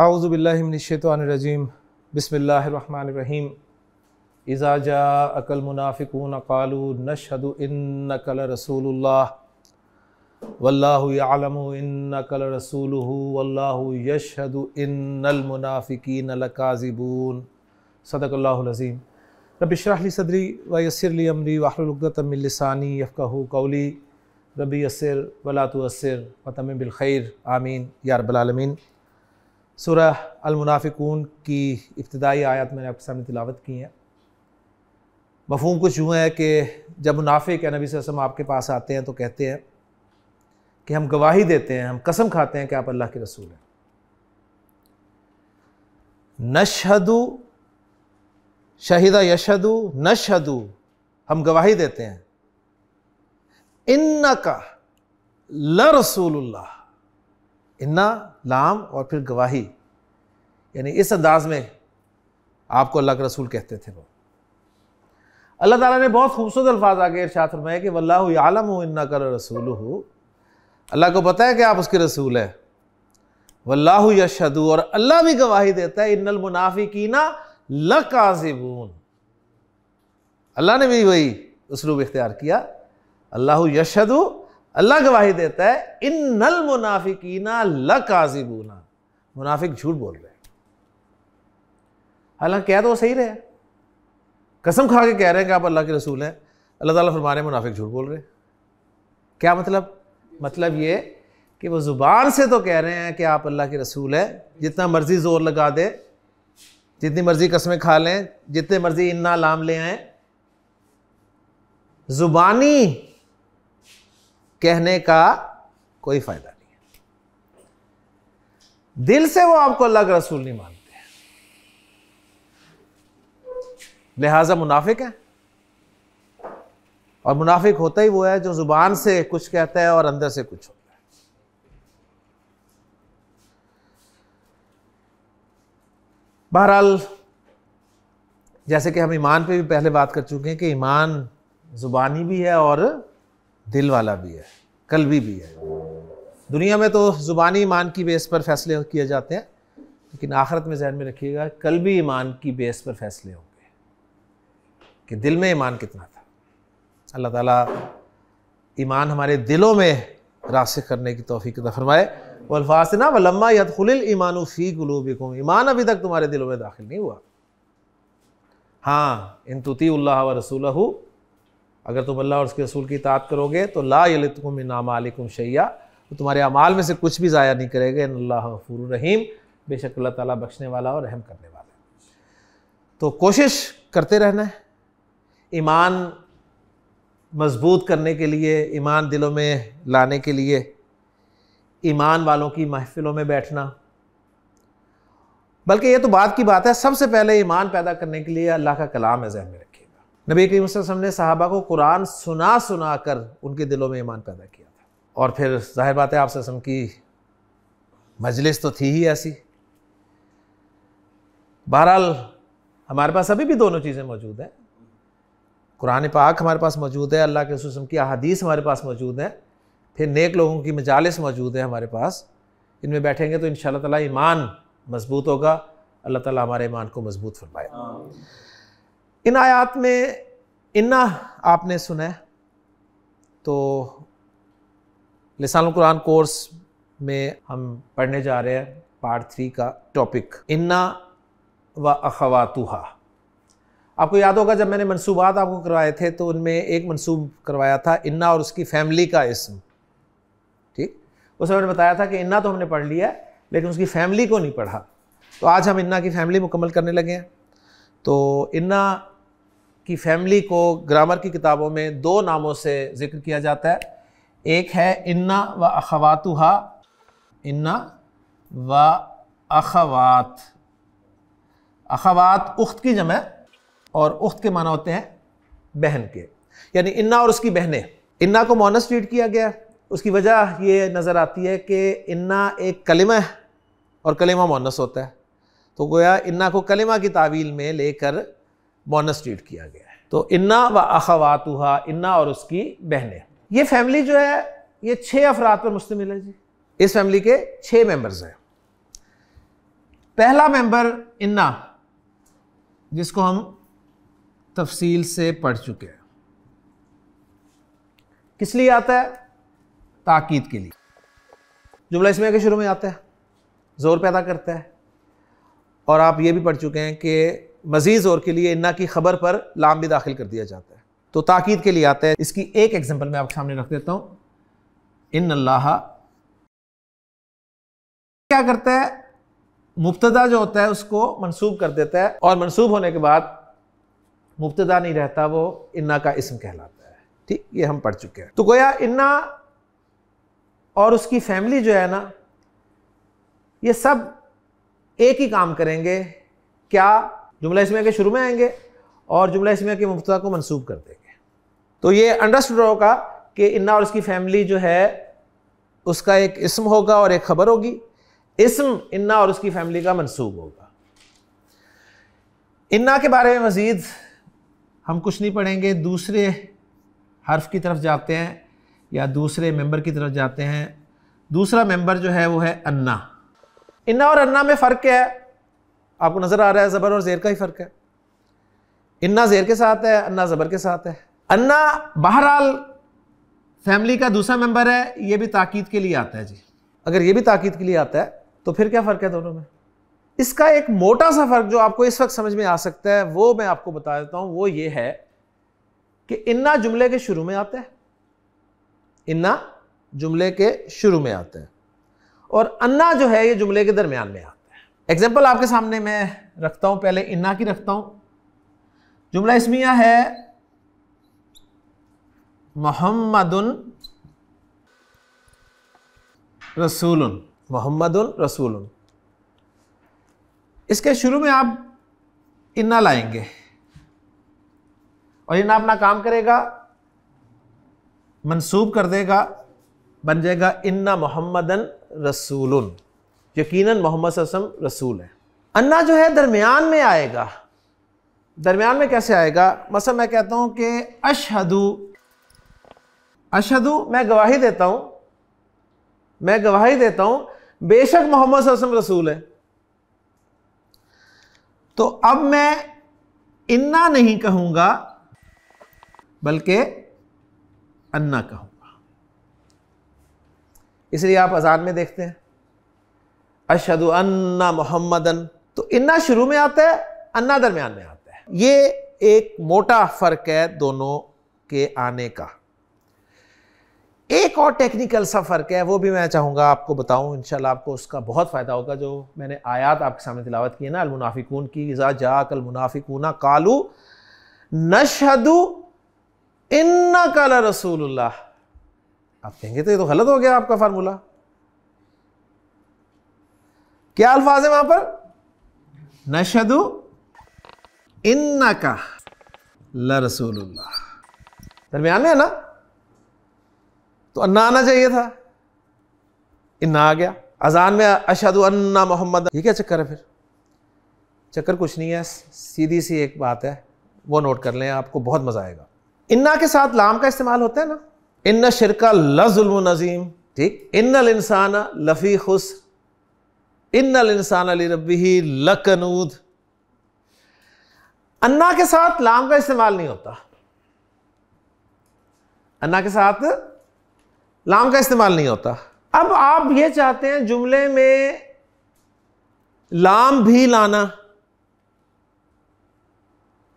आउज़बिल्लिनशैतरजीम बसमीम इज़ाजा अकल मुनाफिकून कालू नशद कल रसूल वल्लाम कल रसूल वल्लाह यशद इनमुनाफ़िकीन लकाजिबून सदकल्लाज़ीम रबिशरली सदरी वसरली अमरी वाहलतमिलसानी यफ़क़ू कौली रबी असर वलातुअसर वतम बिलखैर आमीन यारबलालमीन सुरह अलमुनाफिकून की इब्तदाई आयत मैंने आपके सामने तिलावत की है मफहम कुछ यूँ है कि जब मुनाफे के नबी वसम आपके पास आते हैं तो कहते हैं कि हम गवाही देते हैं हम कसम खाते हैं कि आप अल्लाह के रसूल हैं नशहदु शहीदा यशदु नशहदु हम गवाही देते हैं इन्ना का ल रसूल्ला इन्ना लाम और फिर गवाही यानी इस अंदाज में आपको अल्लाह के रसूल कहते थे वो अल्लाह ताला ने बहुत खूबसूरत अल्फाज आगे इरशाद में कि वल्लाहु आलम इन्ना कर रसूल हूँ अल्लाह को पता है कि आप उसके रसूल हैं वल्लाहु यशदू और अल्लाह भी गवाही देता है इन्नल मुनाफिकीना लकाजिबून अल्लाह ने भी वही उसलूब इख्तियार किया अल्लाह यशदू अल्लाह गवाही देता है इन नल मुनाफिकीना लकाजिबूना मुनाफिक झूठ बोल रहे हालांकि क्या तो वो सही रहे कसम खा के कह रहे हैं कि आप अल्लाह के रसूल हैं अल्लाह ताला फरमा रहे मुनाफिक झूठ बोल रहे हैं क्या मतलब मतलब ये कि वो ज़ुबान से तो कह रहे हैं कि आप अल्लाह के रसूल हैं जितना मर्ज़ी ज़ोर लगा दे जितनी मर्ज़ी कस्में खा लें जितने मर्ज़ी इन्ना लाम ले आए ज़ुबानी कहने का कोई फायदा नहीं है दिल से वो आपको अल्लाह का रसूल नहीं मानते हैं लिहाजा मुनाफिक है और मुनाफिक होता ही वो है जो जुबान से कुछ कहता है और अंदर से कुछ होता है बहरहाल जैसे कि हम ईमान पे भी पहले बात कर चुके हैं कि ईमान ज़ुबानी भी है और दिल वाला भी है कल भी है दुनिया में तो ज़ुबानी ईमान की बेस पर फैसले किए जाते हैं लेकिन आखरत में जहन में रखिएगा कल भी ईमान की बेस पर फैसले होंगे कि दिल में ईमान कितना था अल्लाह ताला ईमान हमारे दिलों में राशि करने की तोफ़ी कदा फरमाए वल्फासना यद खुल ईमान फ़ी गुलूबिकुम ईमान अभी तक तुम्हारे दिलों में दाखिल नहीं हुआ हाँ इन तुती व रसूल अगर तुम अल्लाह और उसके रसूल की इतात करोगे तो ला यलतकुम नामालिकुम शैया तो तुम्हारे अमाल में से कुछ भी ज़ाया नहीं करेगा अल्लाह गफूर रहीम बेशक अल्लाह ताला बख्शने वाला और रहम करने वाला तो कोशिश करते रहना है ईमान मजबूत करने के लिए ईमान दिलों में लाने के लिए ईमान वालों की महफिलों में बैठना बल्कि ये तो बात की बात है सबसे पहले ईमान पैदा करने के लिए अल्लाह का कलाम है जहन में नबी करीम वसल्लम ने साहबा को कुरान सुना सुना कर उनके दिलों में ईमान पैदा किया था और फिर जाहिर बात है आप की मजलिस तो थी ही ऐसी बहरहाल हमारे पास अभी भी दोनों चीज़ें मौजूद हैं कुरान पाक हमारे पास मौजूद है अल्लाह के रसम की अहादीस हमारे पास मौजूद हैं फिर नेक लोगों की मजालस मौजूद हैं हमारे पास इनमें बैठेंगे तो इन ताला ईमान मजबूत होगा अल्लाह ताला हमारे ईमान को मजबूत फरमाए इन आयात में इन्ना आपने सुना है तो लसान कुरान कोर्स में हम पढ़ने जा रहे हैं पार्ट थ्री का टॉपिक इन्ना व अखवातुहा आपको याद होगा जब मैंने मनसूबात आपको करवाए थे तो उनमें एक मनसूब करवाया था इन्ना और उसकी फैमिली का इसम ठीक उसमें मैंने बताया था कि इन्ना तो हमने पढ़ लिया है लेकिन उसकी फैमिली को नहीं पढ़ा तो आज हम इन्ना की फैमिली मुकम्मल करने लगे हैं तो इन्ना की फैमिली को ग्रामर की किताबों में दो नामों से जिक्र किया जाता है एक है इन्ना व अखवातुहा इन्ना व अखवात अखवात उख्त की जमा और उख्त के माना होते हैं बहन के यानी इन्ना और उसकी बहनें इन्ना को मोनस ट्रीट किया गया उसकी वजह ये नज़र आती है कि इन्ना एक कलिमा है और कलिमा मोनस होता है तो गोया इन्ना को कलिमा की तावील में लेकर बोनस ट्रीट किया गया है तो इन्ना व अखवातुहा इन्ना और उसकी बहनें ये फैमिली जो है ये छः अफराद पर मुश्तमिल है जी इस फैमिली के छः मेंबर्स हैं पहला मेंबर इन्ना जिसको हम तफसील से पढ़ चुके हैं किस लिए आता है ताकीद के लिए जुमला इसमें के शुरू में आता है ज़ोर पैदा करता है और आप ये भी पढ़ चुके हैं कि मजीद और के लिए इन्ना की खबर पर लाम भी दाखिल कर दिया जाता है तो ताकीद के लिए आता है इसकी एक एग्जाम्पल मैं आपके सामने रख देता हूं इन अल्लाह क्या करता है मुफ्तदा जो होता है उसको मनसूब कर देता है और मनसूब होने के बाद मुफ्तदा नहीं रहता वो इन्ना का इसम कहलाता है ठीक ये हम पढ़ चुके हैं तो गोया इन्ना और उसकी फैमिली जो है ना ये सब एक ही काम करेंगे क्या जुमला इसमिया के शुरू में आएंगे और जुमला इसमिया के मुफ्ता को मनसूब कर देंगे तो ये अंडरस्टूड होगा कि इन्ना और इसकी फैमिली जो है उसका एक इसम होगा और एक खबर होगी इसम इन्ना और उसकी फैमिली का मनसूब होगा इन्ना के बारे में मज़ीद हम कुछ नहीं पढ़ेंगे दूसरे हर्फ की तरफ जाते हैं या दूसरे मेंबर की तरफ जाते हैं दूसरा मेंबर जो है वो है अन्ना इन्ना और अन्ना में फ़र्क क्या है आपको नज़र आ रहा है ज़बर और ज़ेर का ही फ़र्क है इन्ना ज़ेर के साथ है अन्ना ज़बर के साथ है अन्ना बहरहाल फैमिली का दूसरा मेंबर है ये भी ताकीद के लिए आता है जी अगर ये भी ताकीद के लिए आता है तो फिर क्या फ़र्क है दोनों में इसका एक मोटा सा फ़र्क जो आपको इस वक्त समझ में आ सकता है वो मैं आपको बता देता हूं वो ये है कि इन्ना जुमले के शुरू में आता है इन्ना जुमले के शुरू में आता है और अन्ना जो है ये जुमले के दरमियान में आता है एग्जाम्पल आपके सामने मैं रखता हूं पहले इन्ना की रखता हूं जुमला इसमिया है मोहम्मदन रसूल मोहम्मदन रसूल इसके शुरू में आप इन्ना लाएंगे और इन्ना अपना काम करेगा मंसूब कर देगा बन जाएगा इन्ना मोहम्मदन रसूल यकीनन मोहम्मद वसम रसूल है अन्ना जो है दरमियान में आएगा दरमियान में कैसे आएगा मसा मैं कहता हूँ कि अशहदु अशहदु मैं गवाही देता हूँ मैं गवाही देता हूँ बेशक मोहम्मद वसम रसूल है तो अब मैं इन्ना नहीं कहूँगा बल्कि अन्ना कहूँगा इसलिए आप अजान में देखते हैं अशद अन्ना मोहम्मदन तो इन्ना शुरू में आता है अन्ना दरमियान में आता है ये एक मोटा फ़र्क है दोनों के आने का एक और टेक्निकल सा फ़र्क है वो भी मैं चाहूंगा आपको बताऊं इनशाला आपको उसका बहुत फ़ायदा होगा जो मैंने आयात आपके सामने तिलावत की है ना अलमुनाफिकून की इज़ा जा कल मुनाफिकूना कालू नशदु इन्ना काला रसूल आप कहेंगे तो ये तो गलत हो गया आपका फार्मूला क्या अल्फाज है वहां पर नशदु इन्ना का ल रसूलुल्लाह दरमियान में है ना तो अन्ना आना चाहिए था इन्ना आ गया अजान में अशदु अन्ना मोहम्मद ये क्या चक्कर है फिर चक्कर कुछ नहीं है सीधी सी एक बात है वो नोट कर लें आपको बहुत मज़ा आएगा इन्ना के साथ लाम का इस्तेमाल होता है ना इन्ना शिरका लजुल नजीम ठीक इन्नल इंसान लफ़ी खुश इन्नल इंसान अली रबी लकनूद अन्ना के साथ लाम का इस्तेमाल नहीं होता अन्ना के साथ लाम का इस्तेमाल नहीं होता अब आप ये चाहते हैं जुमले में लाम भी लाना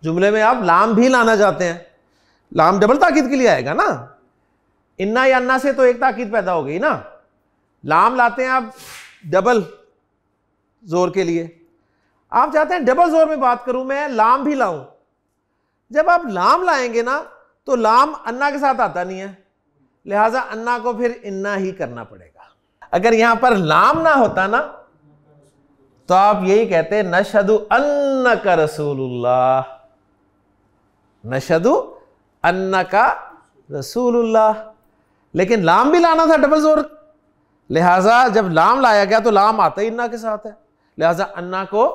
जुमले में आप लाम भी लाना चाहते हैं लाम डबल ताकीद के लिए आएगा ना इन्ना या अन्ना से तो एक ताकीद पैदा हो गई ना लाम लाते हैं आप डबल जोर के लिए आप चाहते हैं डबल जोर में बात करूं मैं लाम भी लाऊं जब आप लाम लाएंगे ना तो लाम अन्ना के साथ आता नहीं है लिहाजा अन्ना को फिर इन्ना ही करना पड़ेगा अगर यहां पर लाम ना होता ना तो आप यही कहते नशदु अन्न का रसूलुल्लाह नशदु अन्न का रसूल लेकिन लाम भी लाना था डबल जोर लिहाजा जब लाम लाया गया तो लाम आता ही इन्ना के साथ है लिहाजा अन्ना को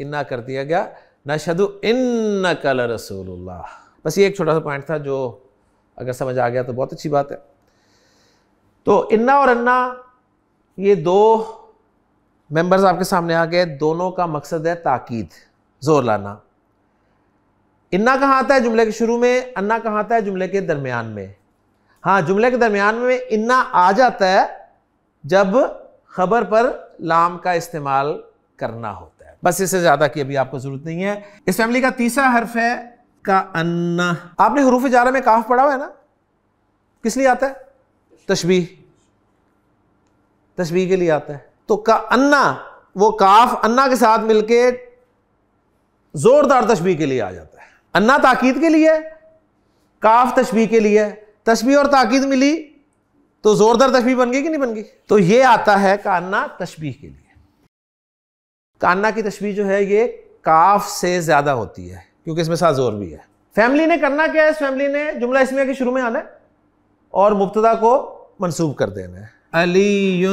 इन्ना कर दिया गया नशदु इन कल रसूलुल्लाह बस ये एक छोटा सा पॉइंट था जो अगर समझ आ गया तो बहुत अच्छी बात है तो इन्ना और अन्ना ये दो मेंबर्स आपके सामने आ गए दोनों का मकसद है ताकीद जोर लाना इन्ना कहाँ आता है जुमले के शुरू में अन्ना कहाँ आता है जुमले के दरमियान में हाँ जुमले के दरमियान में इन्ना आ जाता है जब खबर पर लाम का इस्तेमाल करना होता है बस इससे ज़्यादा की अभी आपको ज़रूरत नहीं है इस फैमिली का तीसरा हर्फ है का अन्ना आपने हरूफ जारा में काफ पढ़ा हुआ है ना किस लिए आता है तशबी तशबीह के लिए आता है तो का अन्ना वो काफ अन्ना के साथ मिलके जोरदार तस्वीर के लिए आ जाता है अन्ना ताकीद के लिए काफ तशबी के लिए तशबीह और ताकीद मिली तो जोरदार तस्वीर बन गई कि नहीं बन गई तो ये आता है कान्ना तस्वीर के लिए कान्ना की तस्वीर जो है ये काफ से ज्यादा होती है क्योंकि इसमें साथ जोर भी है फैमिली ने करना क्या है इस फैमिली ने जुमला इसमें के शुरू में आना है और मुफ्तदा को मनसूब कर देना है अली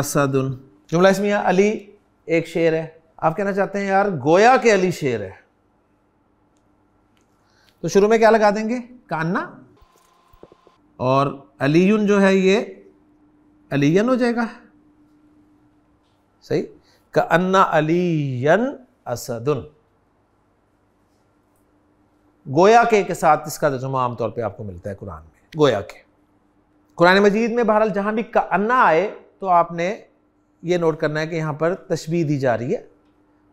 असदुन जुमला इसमें अली एक शेर है आप कहना चाहते हैं यार गोया के अली शेर है तो शुरू में क्या लगा देंगे कान्ना और अलीयन जो है ये अलीयन हो जाएगा सही का अन्ना अलीयन असदुन गोया के के साथ इसका तर्जुमा आमतौर पे आपको मिलता है कुरान में गोया के कुरान मजीद में बहरहाल जहां भी का अन्ना आए तो आपने ये नोट करना है कि यहाँ पर तशबी दी जा रही है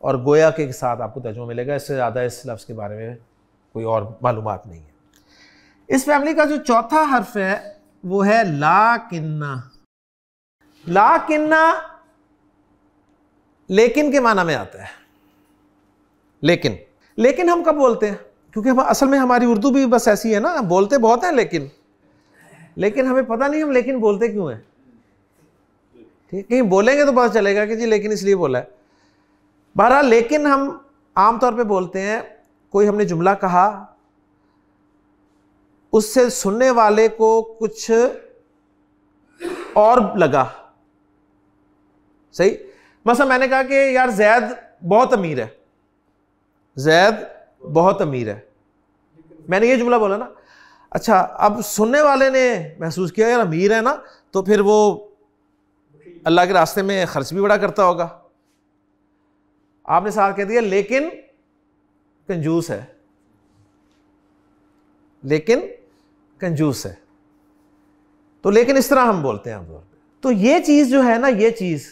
और गोया के साथ आपको तर्जुमा मिलेगा इससे ज़्यादा इस लफ्ज़ के बारे में कोई और मालूम नहीं है इस फैमिली का जो चौथा हर्फ है वो है ला किन्ना ला किन्ना लेकिन के माना में आता है लेकिन लेकिन हम कब बोलते हैं क्योंकि हम असल में हमारी उर्दू भी बस ऐसी है ना बोलते बहुत हैं लेकिन लेकिन हमें पता नहीं हम लेकिन बोलते क्यों हैं ठीक कहीं बोलेंगे तो पता चलेगा कि जी लेकिन इसलिए बोला है बहरहाल लेकिन हम आमतौर पे बोलते हैं कोई हमने जुमला कहा उससे सुनने वाले को कुछ और लगा सही मसला मैंने कहा कि यार जैद बहुत अमीर है जैद बहुत अमीर है मैंने ये जुमला बोला ना अच्छा अब सुनने वाले ने महसूस किया यार अमीर है ना तो फिर वो अल्लाह के रास्ते में खर्च भी बड़ा करता होगा आपने साथ कह दिया लेकिन कंजूस है लेकिन कंजूस है तो लेकिन इस तरह हम बोलते हैं आमतौर पर तो ये चीज़ जो है ना ये चीज़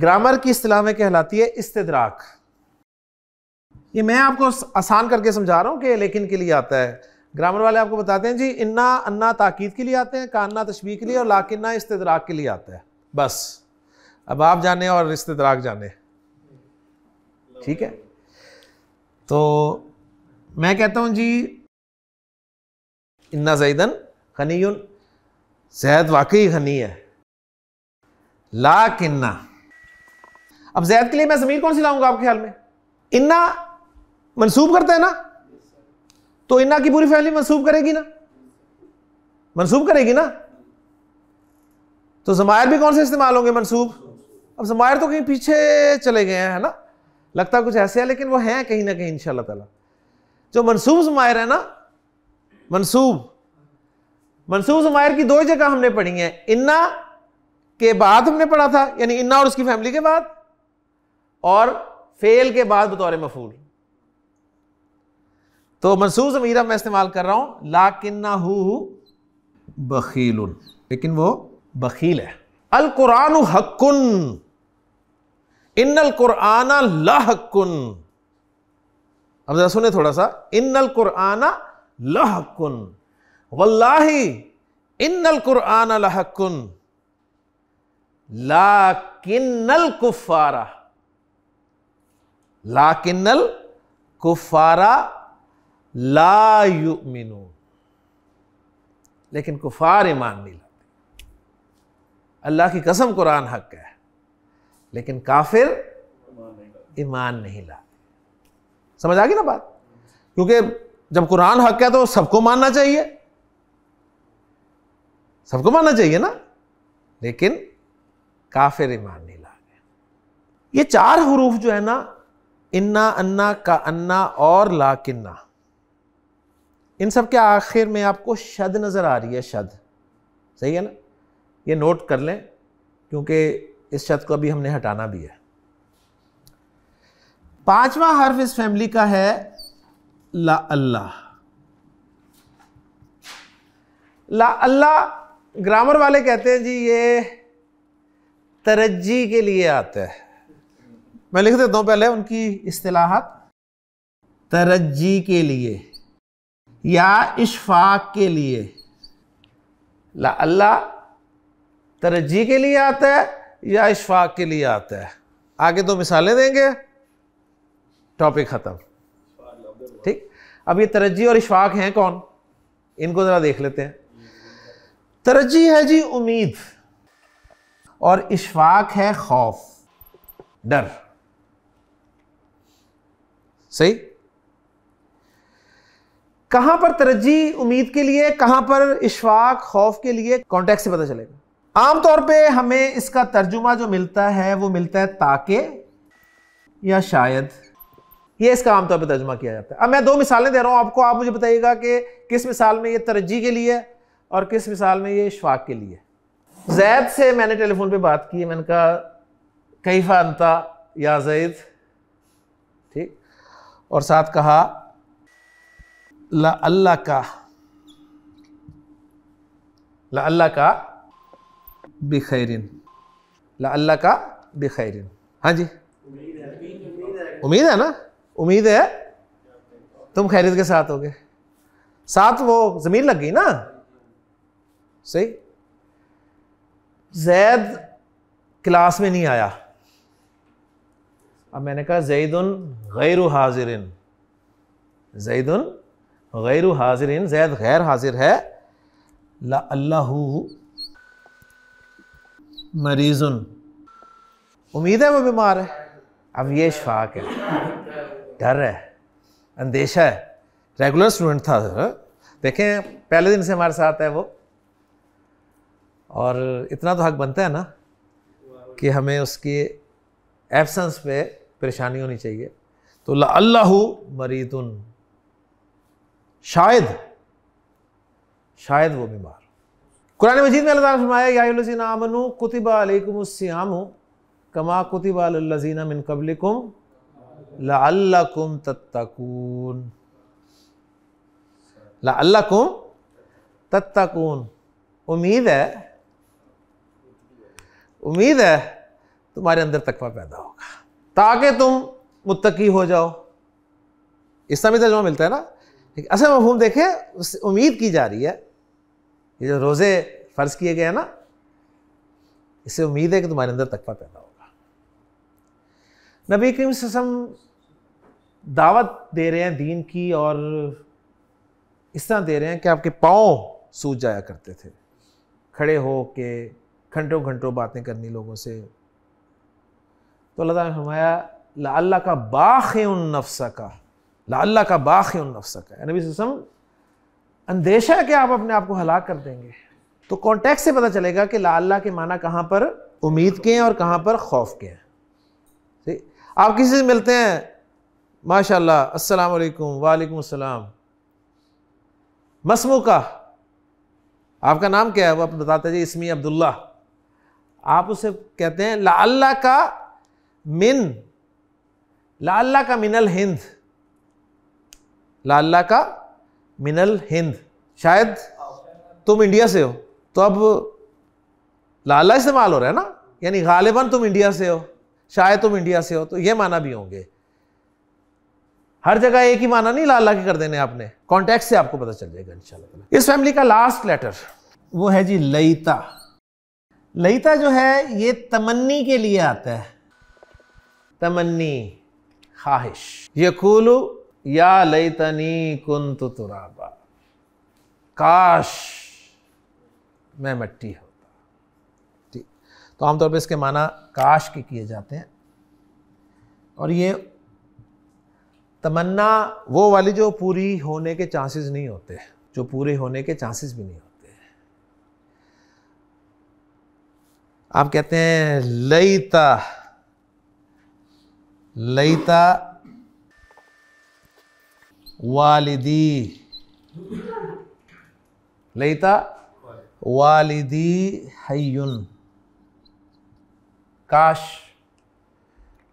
ग्रामर की असलाह में कहलाती है इस्तेदराक ये मैं आपको आसान करके समझा रहा हूँ कि लेकिन के लिए आता है ग्रामर वाले आपको बताते हैं जी इन्ना अन्ना ताकीद के लिए आते हैं कानना तशबी के लिए और लाकिन्ना इस्तेदराक के लिए आता है बस अब आप जाने और इस्तदराक जाने ठीक है तो मैं कहता हूँ जी इन्ना जैदन गनीन जैद वाकई खनी है ला किन्ना अब जैद के लिए मैं ज़मीर कौन सी लाऊंगा आपके ख्याल में इन्ना मनसूब करता है ना तो इन्ना की पूरी फैमिली मनसूब करेगी ना मनसूब करेगी ना तो जमायर भी कौन से इस्तेमाल होंगे मनसूब अब जमायर तो कहीं पीछे चले गए हैं है ना लगता कुछ ऐसे है लेकिन वो हैं कहीं ना कहीं इन ताला जो मनसूब जमायर है ना मनसूब मनसूब जमायर की दो जगह हमने पढ़ी है इन्ना के बाद हमने पढ़ा था यानी इन्ना और उसकी फैमिली के बाद और फेल के बाद बतौर मफूल तो मनसूब जमीरा मैं इस्तेमाल कर रहा हूं किन्ना हु बखील लेकिन वो बखील है अल कुरान हक्कुन इन कुरआना लहकुन अब जरा सुने थोड़ा सा इन कुरआना लहकुन वल्लाही इन्नल कुरान लहकुन लाकिन्नल कुफारा लाकिन्नल कुफारा ला युमिनू लेकिन कुफार ईमान नहीं लाते अल्लाह की कसम कुरान हक है लेकिन काफिर ईमान नहीं लाते समझ आ गई ना बात क्योंकि जब कुरान हक है तो सबको मानना चाहिए सबको मानना चाहिए ना लेकिन काफिर ईमान नहीं ला गया ये चार हरूफ जो है ना इन्ना अन्ना का अन्ना और ला किन्ना इन सब के आखिर में आपको शद नज़र आ रही है शद सही है ना ये नोट कर लें क्योंकि इस शद को अभी हमने हटाना भी है पांचवा हर्फ इस फैमिली का है ला अल्लाह ला अल्लाह ग्रामर वाले कहते हैं जी ये तरजी के लिए आता है मैं लिख देता हूं पहले उनकी असलाहत तरजी के लिए या इशफाक के लिए ला अल्लाह तरजी के लिए आता है या इशफाक के लिए आता है आगे दो मिसालें देंगे टॉपिक ख़त्म ठीक अब ये तरजी और इशफाक हैं कौन इनको ज़रा देख लेते हैं तरजी है जी उम्मीद और इशफाक है खौफ डर सही कहां पर तरजी उम्मीद के लिए कहां पर इशफाक खौफ के लिए कॉन्टेक्ट से पता चलेगा आमतौर पे हमें इसका तर्जुमा जो मिलता है वो मिलता है ताके या शायद ये इसका आमतौर पर तर्जमा किया जाता है अब मैं दो मिसालें दे रहा हूँ आपको आप मुझे बताइएगा कि किस मिसाल में ये तरजीह के लिए और किस मिसाल में ये शवाक के लिए जैद से मैंने टेलीफोन पे बात की मैंने कहा कैफा अंता या जैद ठीक और साथ कहा ला अल्लाह का ला अल्लाह का बिखैरिन ला अल्लाह का बिखैरिन हाँ जी उम्मीद है ना उम्मीद है तुम खैरियत के साथ होगे साथ वो जमीन लग गई ना सही जैद क्लास में नहीं आया अब मैंने कहा जैदन गैर हाजिरिन जैदन गैर हाजिरिन जैद गैर हाजिर है ला अल्लाह उन उम्मीद है वो बीमार है अब ये शफाक है डर है अंदेशा है रेगुलर स्टूडेंट था हाँ। देखें पहले दिन से हमारे साथ है वो और इतना तो हक बनता है ना कि हमें उसकी एब्सेंस पे परेशानी होनी चाहिए तो अल्लाह मरीदन शायद शायद वो बीमार कुरान मजीद में अल्लाह फरमाया कुतिबा अलैकुम सियामु कमा कुतिबा लजीना मिन कबलिकुम लल्लकुम तत्तकून लल्लकुम तत्तकून उम्मीद है उम्मीद है तुम्हारे अंदर तकवा पैदा होगा ताकि तुम मुत्तकी हो जाओ इस समय तर्जमा मिलता है ना असल मफहूम देखे उससे उम्मीद की जा रही है ये जो रोज़े फ़र्ज़ किए गए हैं ना इससे उम्मीद है कि तुम्हारे अंदर तकवा पैदा हो नबी करीम ससम दावत दे रहे हैं दीन की और इस तरह दे रहे हैं कि आपके पाँव सूझ जाया करते थे खड़े हो के घंटों घंटों बातें करनी लोगों से तो अल्लाह ने फरमाया ला अल्लाह का बाख उन नफ्सा का ला अल्लाह का बाख उन नफ्सा का नबी ससम अंदेशा है कि आप अपने आप को हलाक कर देंगे तो कॉन्टेक्ट से पता चलेगा कि ला अल्लाह के माना कहाँ पर उम्मीद के हैं और कहाँ पर खौफ के हैं आप किसी से मिलते हैं माशाल्लाह अस्सलाम वालेकुम वालेकुम अस्सलाम मसमू का आपका नाम क्या है वो आप बताते जी इसमी अब्दुल्ला आप उसे कहते हैं ला अल्लाह का मिन ला अल्लाह का मिनल हिंद ला अल्लाह का मिनल हिंद शायद तुम इंडिया से हो तो अब ला अल्लाह इस्तेमाल हो रहा है ना यानी गालिबा तुम इंडिया से हो शायद तुम इंडिया से हो तो ये माना भी होंगे हर जगह एक ही माना नहीं लाला के कर देने आपने कॉन्टेक्ट से आपको पता चल जाएगा इंशाल्लाह इस फैमिली का लास्ट लेटर वो है जी लईता लईता जो है ये तमन्नी के लिए आता है तमन्नी ख्वाहिश यकूलु या लईतनी कुंत तुराबा काश मैं मट्टी हूं तो आमतौर पर इसके माना काश के किए जाते हैं और ये तमन्ना वो वाली जो पूरी होने के चांसेस नहीं होते जो पूरे होने के चांसेस भी नहीं होते आप कहते हैं लईता लईता वालिदी लईता वालिदी हयुन काश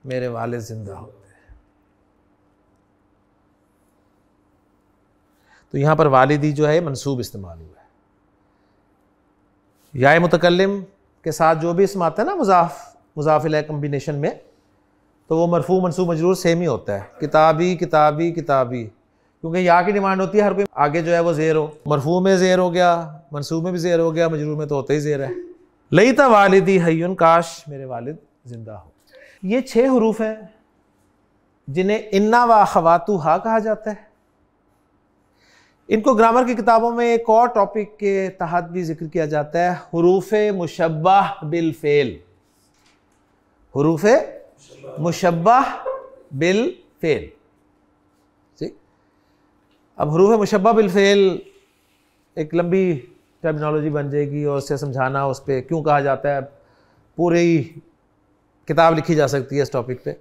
मेरे वाले जिंदा होते तो यहां पर वालिदी जो है मंसूब इस्तेमाल हुआ है या मुतकलम के साथ जो भी इसम आता है ना मुजाफ मुजाफिल कम्बिनेशन में तो वो मरफू मनसूब मजरूर सेम ही होता है किताबी किताबी किताबी क्योंकि या की डिमांड होती है हर कोई आगे जो है वो जेर हो मरफू में जेर हो गया मनसूब में भी जेर हो गया मजरूर में तो होता ही जेर है लई तो वालदी हयन काश मेरे वालिद ज़िंदा हो ये छः हरूफ हैं जिन्हें इन्ना व खवातु हा कहा जाता है इनको ग्रामर की किताबों में एक और टॉपिक के तहत भी जिक्र किया जाता है हरूफ मुशबा बिल फेल हरूफ मुशब्बा बिल फेल ठीक अब हरूफ मुशबा बिल फेल एक लंबी टर्मिनोलॉजी बन जाएगी और उससे समझाना उस पर क्यों कहा जाता है पूरी किताब लिखी जा सकती है इस टॉपिक पे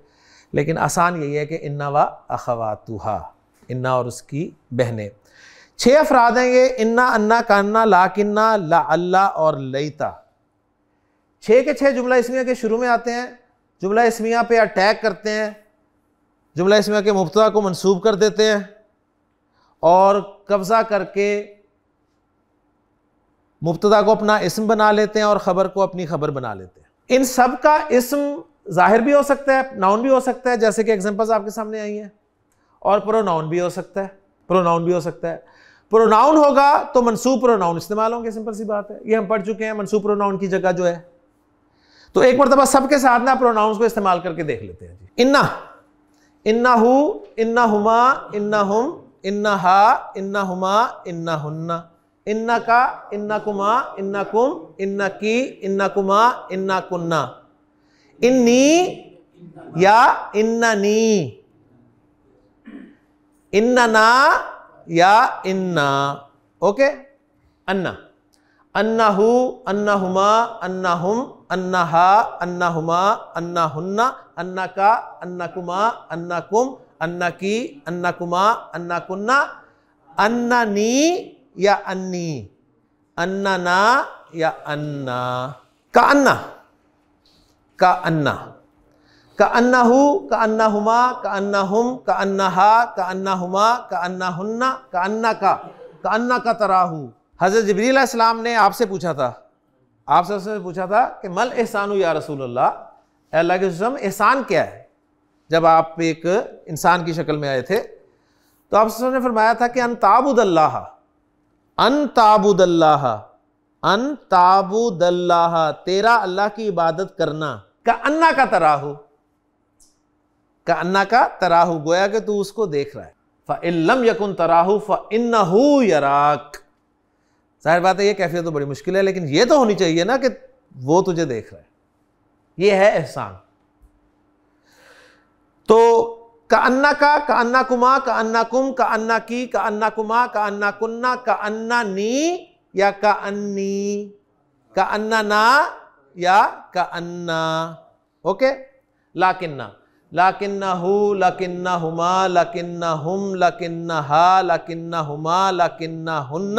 लेकिन आसान यही है कि इन्ना व अखवातुहा इन्ना और उसकी बहनें छः अफराद हैं ये इन्ना अन्ना कान्ना लाकिन्ना ला अल्लाह और लईता छः के छः जुमला इसमिया के शुरू में आते हैं जुमला इसमिया पे अटैक करते हैं जुमला इसमिया के मुफ्ता को मंसूब कर देते हैं और कब्ज़ा करके मुबतदा को अपना इसम बना लेते हैं और ख़बर को अपनी खबर बना लेते हैं इन सब का इसम ज़ाहिर भी हो सकता है नाउन भी हो सकता है जैसे कि एग्जांपल्स आपके सामने आई हैं और प्रोनाउन भी हो सकता है प्रोनाउन भी हो सकता है प्रोनाउन होगा तो मनसूब प्रोनाउन इस्तेमाल होंगे सिंपल सी बात है ये हम पढ़ चुके हैं मनसूब प्रोनाउन की जगह जो है तो एक मरतबा सबके साथ ना प्रोनाउंस को इस्तेमाल करके देख लेते हैं जी इन्ना इन्ना हु इन्ना हुमा इन्ना हम इन्ना हा इन्ना हुमा इन्ना हुन्ना इन्ना का इन्ना कुमा इन्ना कुम इन्ना की इन्ना कुमा इन्ना कुन्ना इन्नी या इन्ना नी इन्ना ना या इन्ना ओके अन्ना अन्ना हु अन्ना हुमा अन्ना हुम अन्ना हा अन्ना हुमा अन्ना हुन्ना अन्ना का अन्ना कुमा अन्ना कुम अन्ना की अन्ना कुमा अन्ना कुन्ना अन्ना नी या अन्नी अन्ना ना या अन्ना का अन्ना का अन्ना का अन्ना हु का अन्ना हुमा का अन्ना हुम का अन्ना हा का अन्ना हुमा का अन्ना हुन्ना का अन्ना का का अन्ना का तरा तराहू हज़रत जबरीसम ने आपसे पूछा था आप सबसे पूछा था कि मल एहसान या रसूल अल्लाह अल्लाह के रसम एहसान क्या है जब आप एक इंसान की शक्ल में आए थे तो आप सबने फरमाया था कि अनताबुदल्ला अन ताबुदल्लाह अन ताबुदल्लाह तेरा अल्लाह की इबादत करना का अन्ना का तराहु का अन्ना का तराहु गोया कि तू उसको देख रहा है फ़िल्म यकुन तराहु फ़िन यराक जाहिर बात है ये कैफियत तो बड़ी मुश्किल है लेकिन ये तो होनी चाहिए ना कि वो तुझे देख रहा है ये है एहसान तो كأنك كأنكما كأنكم كأنك كأنكما كم كأنني يا كأني كأننا يا كأنا أوكي لكن لكنه لكنهما لكنهم لكنها لكنهما لكنهن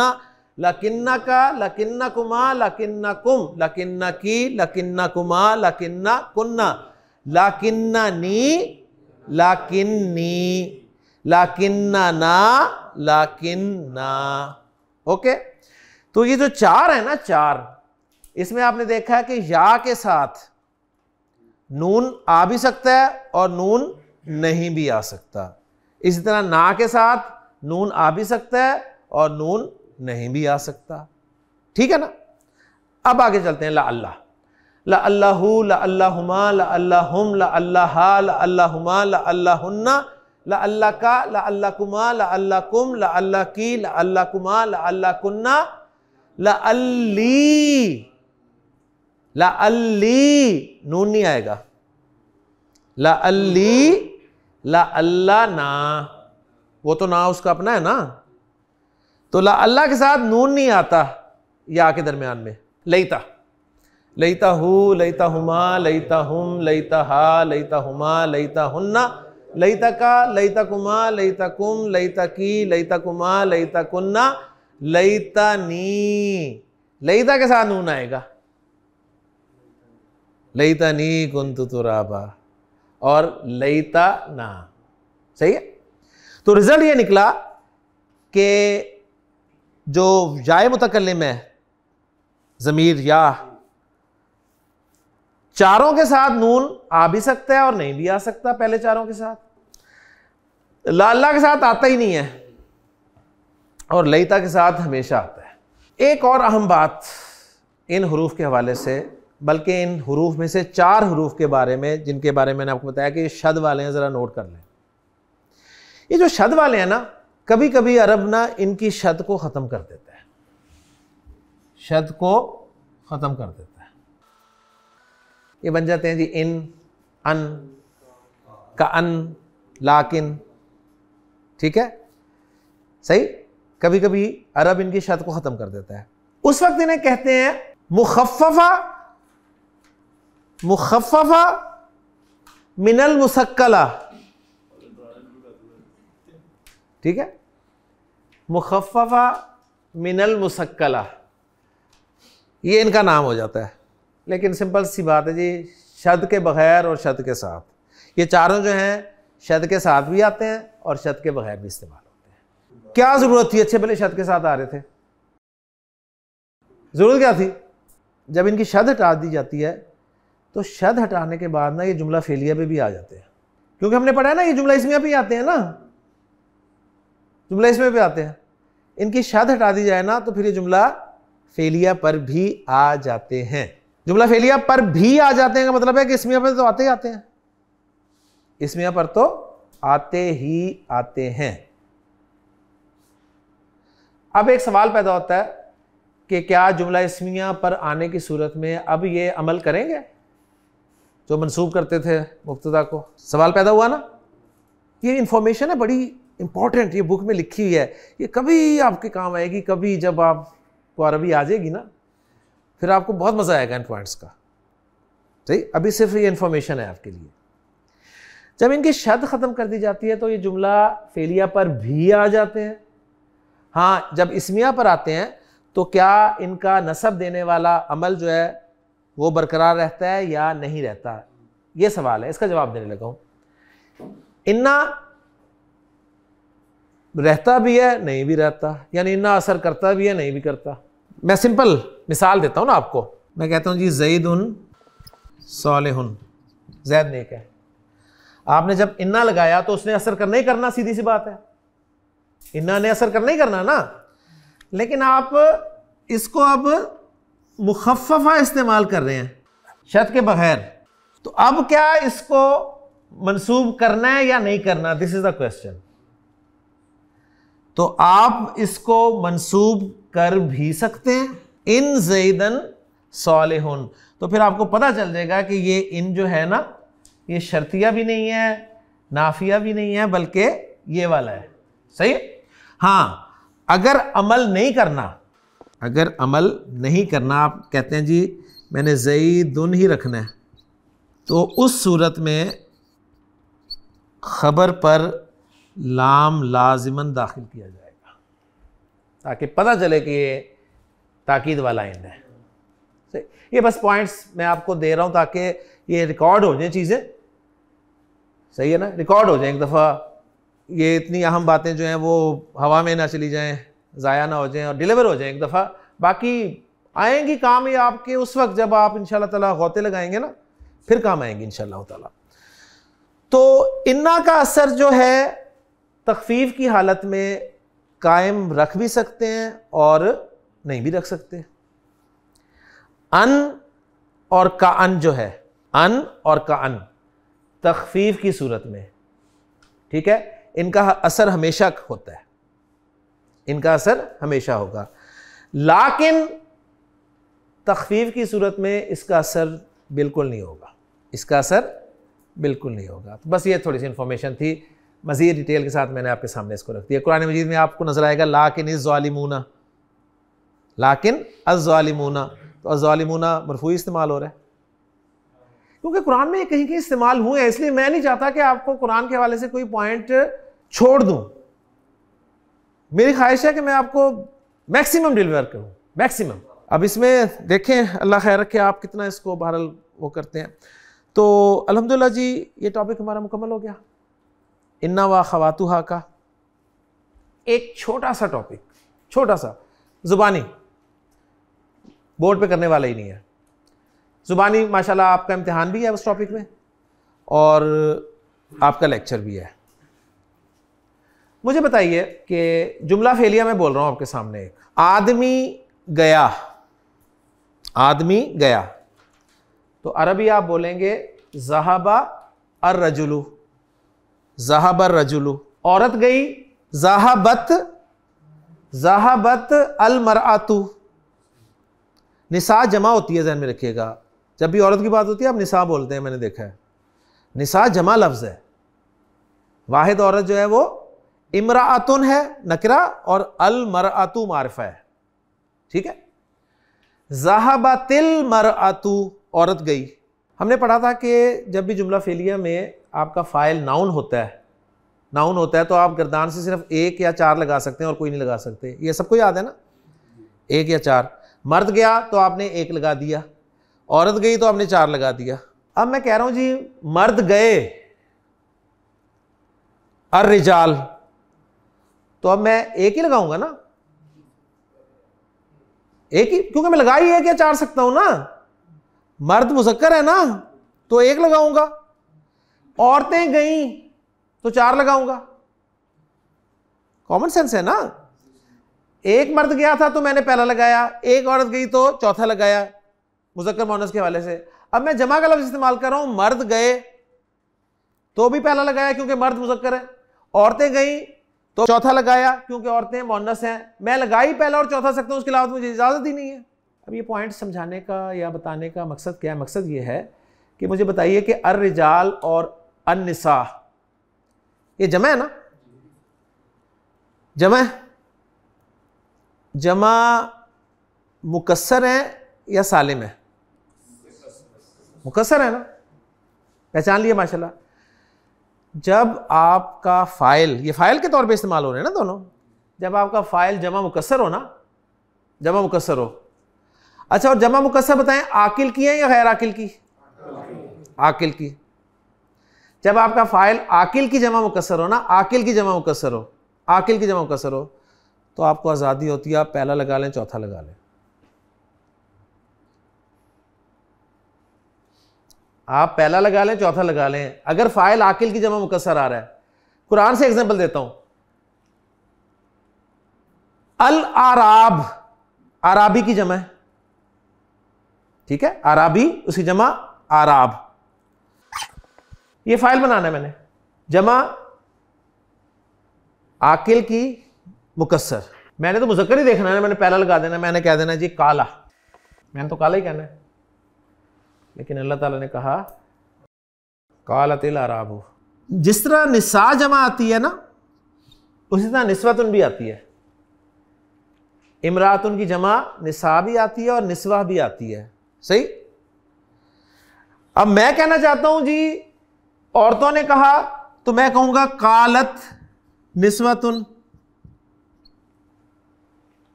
لكنك لكنكما لكنكم لكنك لكنكما لكنكن لكنني लाकिन्नी लाकिन्ना ना लाकिन्ना ओके तो ये जो चार है ना चार इसमें आपने देखा है कि या के साथ नून आ भी सकता है और नून नहीं भी आ सकता इसी तरह ना के साथ नून आ भी सकता है और नून नहीं भी आ सकता ठीक है ना अब आगे चलते हैं ला अल्लाह ला अल्लाह का की अल्लाह कुन्ना ला ला आएगा ला ला अल्लाह ना वो तो ना उसका अपना है ना तो ला अल्लाह के साथ नून नहीं आता या के दरमियान में लेता लईता हु लईता हुमा लईता हुम लईता हा लईता हुमा लईता हुन्ना लईता का लईता कुमा लईता कुम लईता की लईता कुमा लईता कुन्ना लईता नी लईता के साथ नून आएगा लईता नी कुंतु तुराबा और लईता ना सही है तो रिजल्ट ये निकला कि जो जाय मुतकलम है ज़मीर या चारों के साथ नून आ भी सकता है और नहीं भी आ सकता पहले चारों के साथ लाला के साथ आता ही नहीं है और लईता के साथ हमेशा आता है एक और अहम बात इन हरूफ के हवाले से बल्कि इन हरूफ में से चार हरूफ के बारे में जिनके बारे में मैंने आपको बताया कि ये शद वाले हैं ज़रा नोट कर लें ये जो शद वाले हैं ना कभी कभी अरब ना इनकी शद को ख़त्म कर देता है शद को ख़त्म कर देता है ये बन जाते हैं जी इन अन का अन लाकिन ठीक है सही कभी कभी अरब इनकी शर्त को ख़त्म कर देता है उस वक्त इन्हें कहते हैं मुखफफा मुखफफा मिनल मुसक्कला ठीक है मुखफफा मिनल मुसक्कला ये इनका नाम हो जाता है लेकिन सिंपल सी बात है जी शत के बगैर और शत के साथ ये चारों जो हैं शत के साथ भी आते हैं और शत के बगैर भी इस्तेमाल होते हैं क्या ज़रूरत थी अच्छे भले शत के साथ आ रहे थे ज़रूरत क्या थी जब इनकी शत हटा दी जाती है तो शत हटाने के बाद ना ये जुमला फेलिया पे भी आ जाते हैं क्योंकि हमने पढ़ा है ना ये जुमला इसमें भी आते हैं ना जुमला इसमें भी आते हैं इनकी शत हटा दी जाए ना तो फिर ये जुमला फेलिया पर भी आ जाते हैं जुमला फेलिया पर भी आ जाते हैं का मतलब है कि इसमिया पर तो आते ही आते हैं इसमिया पर तो आते ही आते हैं अब एक सवाल पैदा होता है कि क्या जुमला इसमिया पर आने की सूरत में अब ये अमल करेंगे जो मंसूब करते थे मुफ्तदा को सवाल पैदा हुआ ना ये इंफॉर्मेशन है बड़ी इंपॉर्टेंट ये बुक में लिखी हुई है ये कभी आपके काम आएगी कभी जब आप को अरबी आ जाएगी ना फिर आपको बहुत मज़ा आएगा इन पॉइंट्स का ठीक अभी सिर्फ ये इंफॉर्मेशन है आपके लिए जब इनकी शर्त ख़त्म कर दी जाती है तो ये जुमला फेलिया पर भी आ जाते हैं हाँ जब इसमिया पर आते हैं तो क्या इनका नसब देने वाला अमल जो है वो बरकरार रहता है या नहीं रहता ये सवाल है इसका जवाब देने लगा हूं इन्ना रहता भी है नहीं भी रहता यानी इन्ना असर करता भी है नहीं भी करता मैं सिंपल मिसाल देता हूँ ना आपको मैं कहता हूँ जी जईद उन सोलहन जैद नेक है आपने जब इन्ना लगाया तो उसने असर करना ही करना सीधी सी बात है इन्ना ने असर करना ही करना ना लेकिन आप इसको अब मुखफ़ा इस्तेमाल कर रहे हैं शत के बगैर तो अब क्या इसको मंसूब करना है या नहीं करना दिस इज द क्वेश्चन तो आप इसको मंसूब कर भी सकते हैं इन जईदन सालहन तो फिर आपको पता चल जाएगा कि ये इन जो है ना ये शर्तिया भी नहीं है नाफिया भी नहीं है बल्कि ये वाला है सही हाँ अगर अमल नहीं करना अगर अमल नहीं करना आप कहते हैं जी मैंने जईदुन ही रखना है तो उस सूरत में खबर पर लाम लाजमन दाखिल किया जाएगा ताकि पता चले कि ये ताकीद वाला एंड है ये बस पॉइंट्स मैं आपको दे रहा हूँ ताकि ये रिकॉर्ड हो जाए चीज़ें सही है ना रिकॉर्ड हो जाए एक दफ़ा ये इतनी अहम बातें जो हैं वो हवा में ना चली जाएं ज़ाया ना हो जाएं और डिलीवर हो जाएं एक दफ़ा बाकी आएंगी काम ये आपके उस वक्त जब आप इन ताला गौते लगाएंगे ना फिर काम आएंगी इन ताला तो इन्ना का असर जो है तखफीफ की हालत में कायम रख भी सकते हैं और नहीं भी रख सकते अन और का अन जो है अन और का अन तखफीफ की सूरत में ठीक है इनका असर हमेशा होता है इनका असर हमेशा होगा लाकिन तखफीफ की सूरत में इसका असर बिल्कुल नहीं होगा इसका असर बिल्कुल नहीं होगा तो बस ये थोड़ी सी इंफॉर्मेशन थी मज़ीद डिटेल के साथ मैंने आपके सामने इसको रख दिया कुरान मजीद में आपको नज़र आएगा लाकिन के लाकिन अज़ालिमूना तो अज़ालिमूना मरफू इस्तेमाल हो रहा है क्योंकि कुरान में कहीं कहीं इस्तेमाल हुए हैं इसलिए मैं नहीं चाहता कि आपको कुरान के हवाले से कोई पॉइंट छोड़ दूं मेरी ख्वाहिश है कि मैं आपको मैक्सिमम डिलीवर करूं मैक्सिमम अब इसमें देखें अल्लाह खैर रखे आप कितना इसको बहरल वो करते हैं तो अलहमदिल्ला जी ये टॉपिक हमारा मुकम्मल हो गया इन्ना व खवातुहा का एक छोटा सा टॉपिक छोटा सा ज़ुबानी बोर्ड पे करने वाला ही नहीं है ज़ुबानी माशाल्लाह आपका इम्तहान भी है उस टॉपिक में और आपका लेक्चर भी है मुझे बताइए कि जुमला फेलिया मैं बोल रहा हूँ आपके सामने आदमी गया आदमी गया तो अरबी आप बोलेंगे जहाबा अर रजुलू जहाबर रजुलू औरत गई जहाबत जहाबत अलमरातू निसा जमा होती है जहन में रखिएगा जब भी औरत की बात होती है आप निसा बोलते हैं मैंने देखा है निसा जमा लफ्ज़ है वाहिद औरत जो है वो इमरातुन है नकरा और अल मर मरअतु मारफा है ठीक है जहाबा तिल मर मरअतु औरत गई हमने पढ़ा था कि जब भी जुमला फेलिया में आपका फ़ाइल नाउन होता है नाउन होता है तो आप गर्दान से सिर्फ एक या चार लगा सकते हैं और कोई नहीं लगा सकते ये सबको याद है ना एक या चार मर्द गया तो आपने एक लगा दिया औरत गई तो आपने चार लगा दिया अब मैं कह रहा हूं जी मर्द गए अर रिजाल तो अब मैं एक ही लगाऊंगा ना एक ही क्योंकि मैं लगा ही है क्या चार सकता हूं ना मर्द मुजक्कर है ना तो एक लगाऊंगा औरतें गई तो चार लगाऊंगा कॉमन सेंस है ना एक मर्द गया था तो मैंने पहला लगाया एक औरत गई तो चौथा लगाया मुजक्कर मोनस के हवाले से अब मैं जमा का लफ्ज इस्तेमाल कर रहा हूं मर्द गए तो भी पहला लगाया क्योंकि मर्द मुजक्कर है औरतें गई तो चौथा लगाया क्योंकि औरतें मोनस हैं मैं लगा ही पहला और चौथा सकता हूं उसके अलावा तो मुझे इजाज़त ही नहीं है अब ये पॉइंट समझाने का या बताने का मकसद क्या है मकसद ये है कि मुझे बताइए कि अर रिजाल और अनसा ये जमा है ना जमा है जमा मुकसर है या सालिम है मुकसर है ना पहचान लिए माशाल्लाह जब आपका फ़ाइल ये फ़ाइल के तौर पे इस्तेमाल हो रहे हैं ना दोनों जब आपका फ़ाइल जमा मुकसर हो ना जमा मुकसर हो अच्छा और जमा मुकसर बताएं आकिल की है या गैर आकिल की आकिल की जब आपका फ़ाइल आकिल की जमा मुकसर हो ना आकिल की जमा मुकसर हो आकिल की जमा मुकसर हो तो आपको आज़ादी होती है आप पहला लगा लें चौथा लगा लें आप पहला लगा लें चौथा लगा लें अगर फाइल आकिल की जमा मुकसर आ रहा है कुरान से एग्जाम्पल देता हूं अल आराब आराबी की जमा है ठीक है आराबी उसकी जमा आराब ये फाइल बनाना है मैंने जमा आकिल की मुकसर मैंने तो मुजक्कर ही देखना है मैंने पहला लगा देना मैंने कह देना जी काला मैंने तो काला ही कहना है लेकिन अल्लाह ताला ने कहा काला तिल हो जिस तरह निसा जमा आती है ना उसी तरह नस्वत भी आती है इमरात की जमा निसा भी आती है और निस्वा भी आती है सही अब मैं कहना चाहता हूं जी औरतों ने कहा तो मैं कहूंगा कालत निस्वतन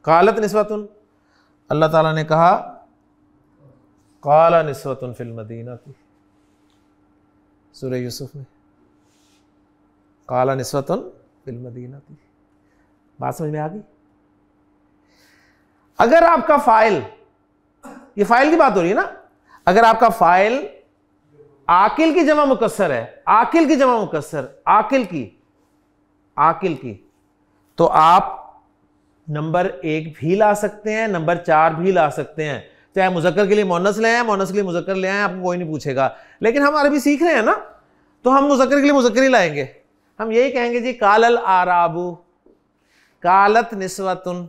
कालत नस्वतन अल्लाह ताला ने कहा काला नस्वतन फिल मदीना थी सूर्य यूसुफ में काला नस्वतन फिल मदीना थी बात समझ में आ गई अगर आपका फाइल ये फाइल की बात हो रही है ना अगर आपका फाइल आकिल की जमा मुकसर है आकिल की जमा मुकसर आकिल की आकिल की तो आप नंबर एक भी ला सकते हैं नंबर चार भी ला सकते हैं चाहे मुजक्कर के लिए मोनस ले आए मोनस के लिए मुजक्कर ले आए आपको कोई नहीं पूछेगा लेकिन हम अरबी सीख रहे हैं ना तो हम मुजक्कर के लिए मुजक्कर ही लाएंगे हम यही कहेंगे जी कालल आराबू कालत नस्वतन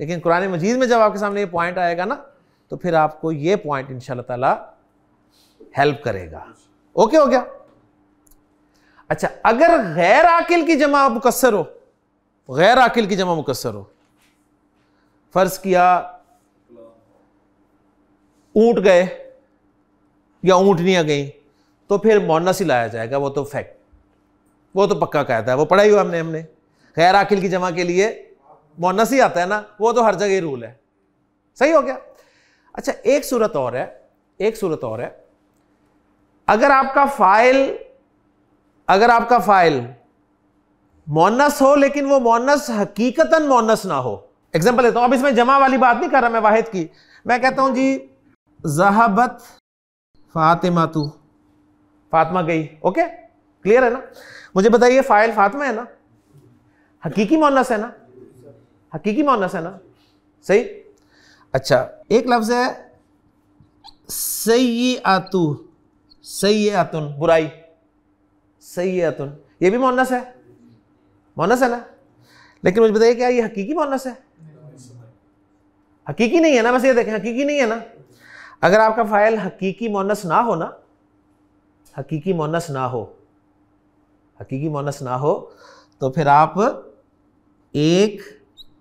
लेकिन कुरान मजीद में जब आपके सामने ये पॉइंट आएगा ना तो फिर आपको ये पॉइंट इन ताला हेल्प करेगा ओके हो गया अच्छा अगर गैर आकिल की जमा मुकसर हो गैर आकिल की जमा मुकसर हो फ़र्ज़ किया ऊंट गए या आ गई तो फिर मोनस ही लाया जाएगा वो तो फैक्ट वो तो पक्का कहता है वो पढ़ा ही हुआ हमने हमने गैर आकिल की जमा के लिए मोनस ही आता है ना वो तो हर जगह रूल है सही हो गया अच्छा एक सूरत और है एक सूरत और है अगर आपका फाइल अगर आपका फाइल मोनस हो लेकिन वो मोनस हकीकतन मोनस ना हो एग्जाम्पल देता हूं अब इसमें जमा वाली बात नहीं कर रहा मैं वाहिद की मैं कहता हूं जी जहाबत फातिमा तू फातिमा गई ओके क्लियर है ना मुझे बताइए फाइल फातिमा है ना हकीकी मोनस है ना हकीकी मोनस है ना सही अच्छा एक लफ्ज है सही आतू सही आतुन बुराई सही आतुन ये भी मोनस है बोनस है ना लेकिन मुझे बताइए क्या ये हकीकी बोनस है हकीकी नहीं है ना बस ये देखें हकीकी नहीं है ना अगर आपका फाइल हकीकी मोनस ना हो ना हकीकी मोनस ना हो हकीकी मोनस ना हो तो फिर आप एक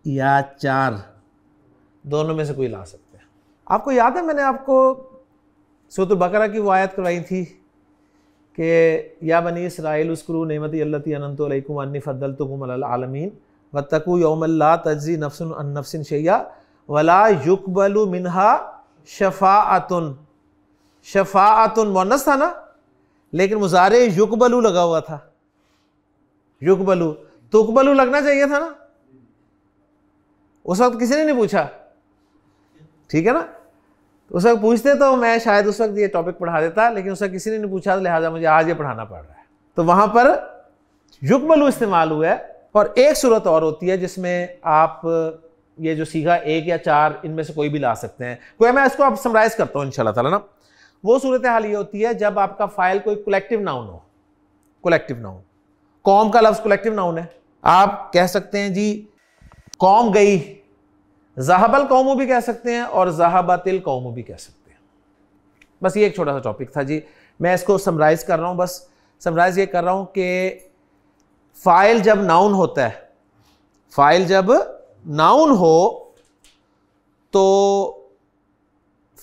या चार दोनों में से कोई ला सकते हैं आपको याद है मैंने आपको सूत बकरा की वो आयत करवाई थी कि या बनी इसराइल उसकरू नमत अल्लती अनतम अन्नी फ़दल तुम आलमीन व तकू योमल्ला तजी नफसन नफसिन शैया वला युकबलु मिनहा शफ़ातन शफ़ातन मोनस था ना लेकिन मुजारे युकबलु लगा हुआ था युकबलु तुकबलु लगना चाहिए था ना उस वक्त किसी ने नहीं पूछा ठीक है ना उस वक्त पूछते तो मैं शायद उस वक्त ये टॉपिक पढ़ा देता लेकिन उस वक्त किसी ने नहीं पूछा तो लिहाजा मुझे आज ये पढ़ाना पड़ रहा है तो वहां पर युगमलू इस्तेमाल हुआ है और एक सूरत और होती है जिसमें आप ये जो सीखा एक या चार इनमें से कोई भी ला सकते हैं कोई मैं इसको आप समराइज़ करता हूँ इन ताला ना वो सूरत हाल ये होती है जब आपका फाइल कोई कलेक्टिव नाउन हो कलेक्टिव नाउन कॉम का लफ्ज़ कलेक्टिव नाउन है आप कह सकते हैं जी कॉम गई जहाबल कौम भी कह सकते हैं और जहाबातिल कौम भी कह सकते हैं बस ये एक छोटा सा टॉपिक था जी मैं इसको समराइज़ कर रहा हूँ बस समराइज़ ये कर रहा हूँ कि फाइल जब नाउन होता है फाइल जब नाउन हो तो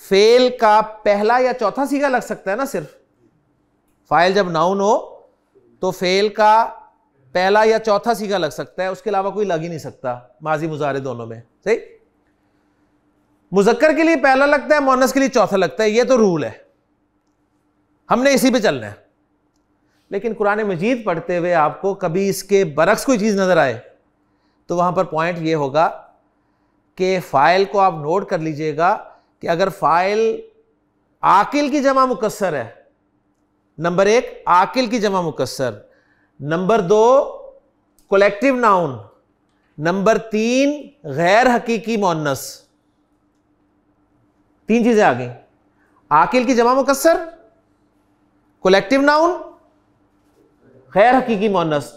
फेल का पहला या चौथा सीगा लग सकता है ना सिर्फ फाइल जब नाउन हो तो फेल का पहला या चौथा सीगा लग सकता है उसके अलावा कोई लग ही नहीं सकता माजी मुजारे दोनों में सही मुजक्कर के लिए पहला लगता है मोनस के लिए चौथा लगता है ये तो रूल है हमने इसी पे चलना है लेकिन कुरान मजीद पढ़ते हुए आपको कभी इसके बरक्स कोई चीज़ नज़र आए तो वहाँ पर पॉइंट ये होगा कि फ़ाइल को आप नोट कर लीजिएगा कि अगर फ़ाइल आकिल की जमा मुकसर है नंबर एक आकिल की जमा मुकसर नंबर दो कलेक्टिव नाउन नंबर तीन गैर हकीकी मोनस तीन चीजें आ गई आकिल की जमा मुकसर कोलेक्टिव नाउन खैर हकीकी मोनस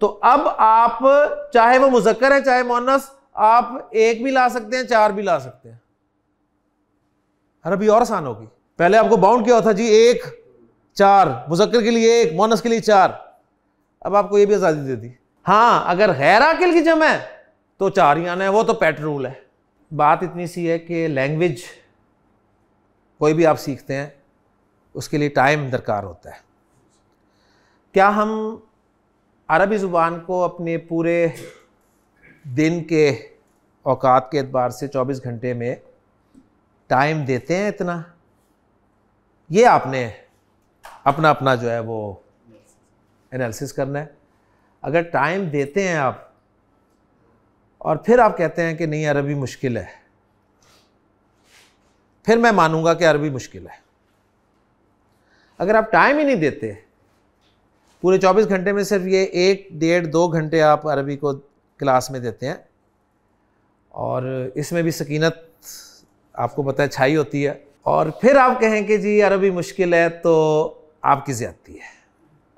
तो अब आप चाहे वो मुजक्कर है चाहे मोनस आप एक भी ला सकते हैं चार भी ला सकते हैं अभी और आसान होगी पहले आपको बाउंड क्या था जी एक चार मुजक्कर के लिए एक मोनस के लिए चार अब आपको ये भी आज़ादी दे दी हाँ अगर गैर आकिल की जमा है तो चार ही आना है वो तो पैट रूल है बात इतनी सी है कि लैंग्वेज कोई भी आप सीखते हैं उसके लिए टाइम दरकार होता है क्या हम अरबी ज़ुबान को अपने पूरे दिन के औकात के अतबार से 24 घंटे में टाइम देते हैं इतना ये आपने अपना अपना जो है वो एनालिसिस करना है अगर टाइम देते हैं आप और फिर आप कहते हैं कि नहीं अरबी मुश्किल है फिर मैं मानूंगा कि अरबी मुश्किल है अगर आप टाइम ही नहीं देते पूरे 24 घंटे में सिर्फ ये एक डेढ़ दो घंटे आप अरबी को क्लास में देते हैं और इसमें भी सकीनत आपको पता है छाई होती है और फिर आप कहें कि जी अरबी मुश्किल है तो आपकी ज़्यादती है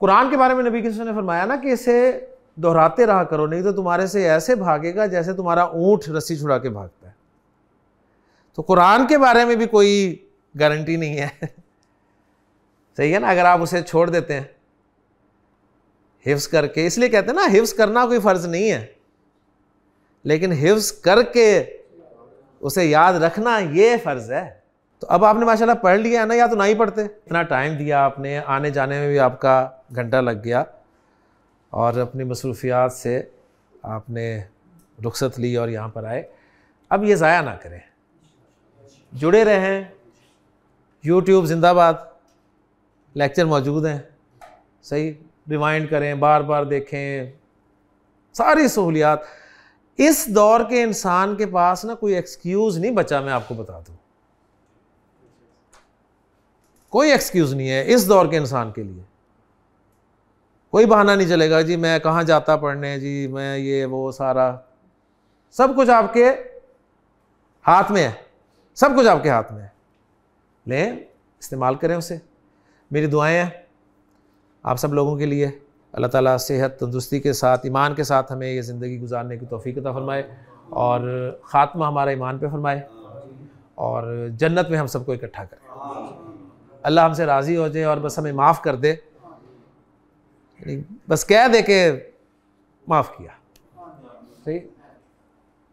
कुरान के बारे में नबी कृष्ण ने फरमाया ना कि इसे दोहराते रहा करो नहीं तो तुम्हारे से ऐसे भागेगा जैसे तुम्हारा ऊँट रस्सी छुड़ा के भागता तो कुरान के बारे में भी कोई गारंटी नहीं है सही है ना अगर आप उसे छोड़ देते हैं हिफ्स करके इसलिए कहते हैं ना हिफ्स करना कोई फ़र्ज़ नहीं है लेकिन हिफ्स करके उसे याद रखना ये फ़र्ज़ है तो अब आपने माशाल्लाह पढ़ लिया है ना या तो ना ही पढ़ते इतना टाइम दिया आपने आने जाने में भी आपका घंटा लग गया और अपनी मसरूफियात से आपने रुख्सत ली और यहाँ पर आए अब ये ज़ाया ना करें जुड़े रहें यूट्यूब जिंदाबाद लेक्चर मौजूद हैं सही रिमाइंड करें बार बार देखें सारी सहूलियात इस दौर के इंसान के पास ना कोई एक्सक्यूज़ नहीं बचा मैं आपको बता दूं कोई एक्सक्यूज़ नहीं है इस दौर के इंसान के लिए कोई बहाना नहीं चलेगा जी मैं कहाँ जाता पढ़ने जी मैं ये वो सारा सब कुछ आपके हाथ में है सब कुछ आपके हाथ में है लें इस्तेमाल करें उसे मेरी दुआएं हैं आप सब लोगों के लिए अल्लाह ताला सेहत तंदुरुस्ती के साथ ईमान के साथ हमें ये ज़िंदगी गुजारने की तोफ़ी अता फ़रमाए और ख़ात्मा हमारा ईमान पे फरमाए और जन्नत में हम सबको इकट्ठा करें अल्लाह हमसे राज़ी हो जाए और बस हमें माफ़ कर दे बस कह दे के माफ़ किया सही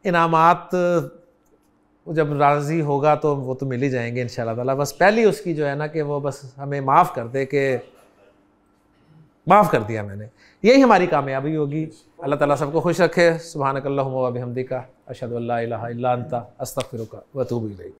इनामात वो जब राज़ी होगा तो वो तो मिल ही जाएंगे इन ताला बस पहली उसकी जो है ना कि वो बस हमें माफ़ कर दे कि माफ़ कर दिया मैंने यही हमारी कामयाबी होगी अल्लाह ताला सबको खुश रखे सुबहानकल्ला हमदी का अशद अल्ला अस्तफ़िर का वतूब